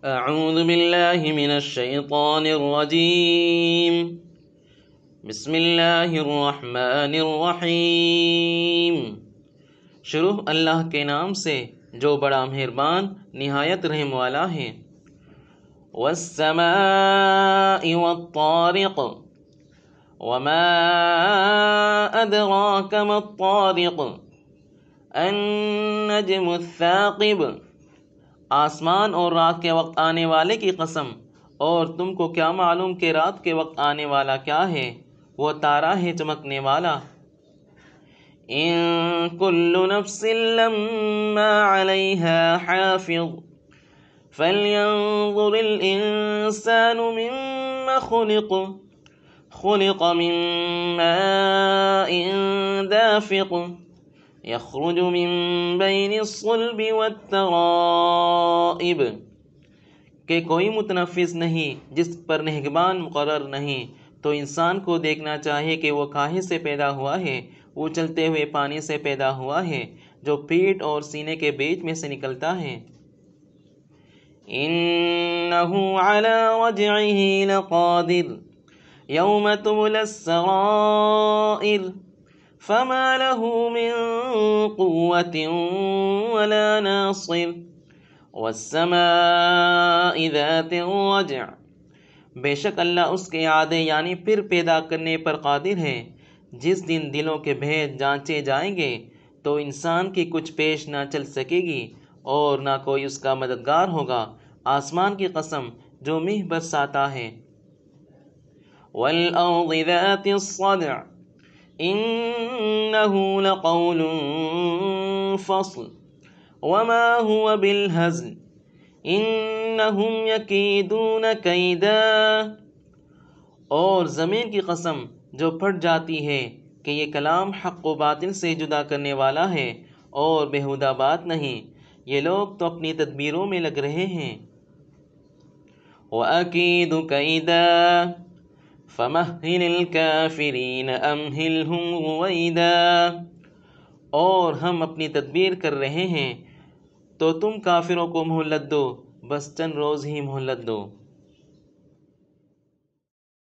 أعوذ بالله من الشيطان الرجيم بسم الله الرحمن الرحيم شروع الله کے نام سے جو بڑا مہربان نہایت رحم والا ہے والسماء والطارق وما أدراك ما الطارق النجم الثاقب آسمان اور رات کے وقت آنے والے کی قسم اور تم کو کیا معلوم کہ رات کے وقت آنے والا کیا ہے وہ تارا ہے چمکنے والا ان كل نفس لما عليها حافظ فلينظر الانسان مما خلق خلق من ماء دافق یخرج من الصلب والترائب کہ کوئی متنفس نہیں جس پر نہگبان مقرر نہیں تو انسان کو دیکھنا چاہے کہ وہ کاہے سے پیدا ہوا ہے وہ چلتے ہوئے پانی سے پیدا ہوا ہے جو پیٹ اور سینے کے بیچ میں سے نکلتا ہے انہو لقادر یوم تبل السرائر فما له من قوة ولا ناصر والسماء ذات الرجع بے شک اللہ اس کے عادے یعنی پھر پیدا کرنے پر قادر ہے جس دن دلوں کے بھید جانچے جائیں گے تو انسان کی کچھ پیش نہ چل سکے گی اور نہ کوئی اس کا مددگار ہوگا آسمان کی قسم جو مہ برساتا ہے لقول فصل وما اور زمین کی قسم جو پھٹ جاتی ہے کہ یہ کلام حق و باطل سے جدا کرنے والا ہے اور بہودہ بات نہیں یہ لوگ تو اپنی تدبیروں میں لگ رہے ہیں وَأَكِيدُ كَيْدًا فمہل الکافرین امہلہم فرین اور ہم اپنی تدبیر کر رہے ہیں تو تم کافروں کو محلت دو بس چند روز ہی مہلت دو